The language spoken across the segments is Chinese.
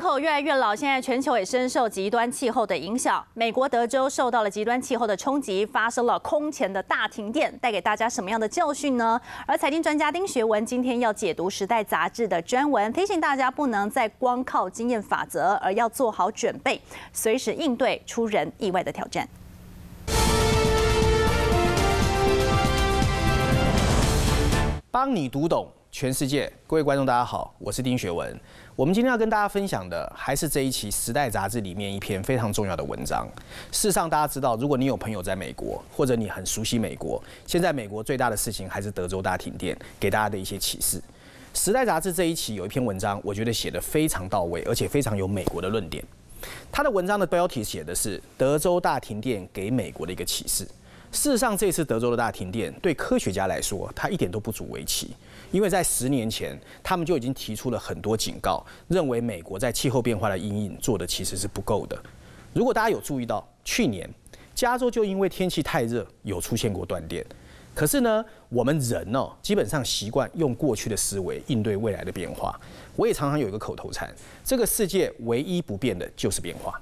口越来越老，现在全球也深受极端气候的影响。美国德州受到了极端气候的冲击，发生了空前的大停电，带给大家什么样的教训呢？而财经专家丁学文今天要解读《时代》杂志的专文，提醒大家不能再光靠经验法则，而要做好准备，随时应对出人意外的挑战。帮你读懂。全世界各位观众，大家好，我是丁学文。我们今天要跟大家分享的还是这一期《时代》杂志里面一篇非常重要的文章。事实上，大家知道，如果你有朋友在美国，或者你很熟悉美国，现在美国最大的事情还是德州大停电，给大家的一些启示。《时代》杂志这一期有一篇文章，我觉得写得非常到位，而且非常有美国的论点。他的文章的标题写的是《德州大停电给美国的一个启示》。事实上，这次德州的大停电对科学家来说，他一点都不足为奇，因为在十年前，他们就已经提出了很多警告，认为美国在气候变化的阴影做的其实是不够的。如果大家有注意到，去年加州就因为天气太热有出现过断电，可是呢，我们人哦，基本上习惯用过去的思维应对未来的变化。我也常常有一个口头禅：这个世界唯一不变的就是变化。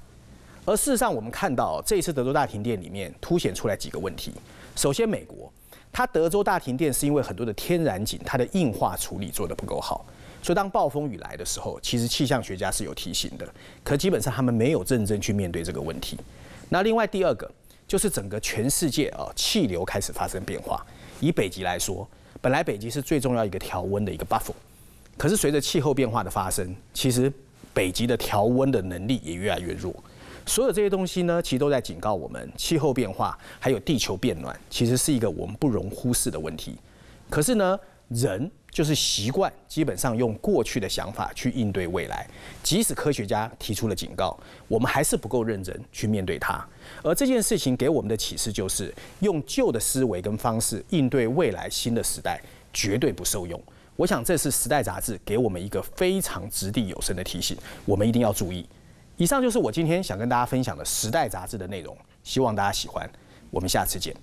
而事实上，我们看到这一次德州大停电里面凸显出来几个问题。首先，美国它德州大停电是因为很多的天然井它的硬化处理做得不够好，所以当暴风雨来的时候，其实气象学家是有提醒的，可基本上他们没有认真去面对这个问题。那另外第二个就是整个全世界啊气流开始发生变化。以北极来说，本来北极是最重要一个调温的一个 buffer，可是随着气候变化的发生，其实北极的调温的能力也越来越弱。所有这些东西呢，其实都在警告我们，气候变化还有地球变暖，其实是一个我们不容忽视的问题。可是呢，人就是习惯，基本上用过去的想法去应对未来。即使科学家提出了警告，我们还是不够认真去面对它。而这件事情给我们的启示就是，用旧的思维跟方式应对未来新的时代，绝对不受用。我想这是《时代》杂志给我们一个非常掷地有声的提醒，我们一定要注意。以上就是我今天想跟大家分享的时代杂志的内容，希望大家喜欢。我们下次见。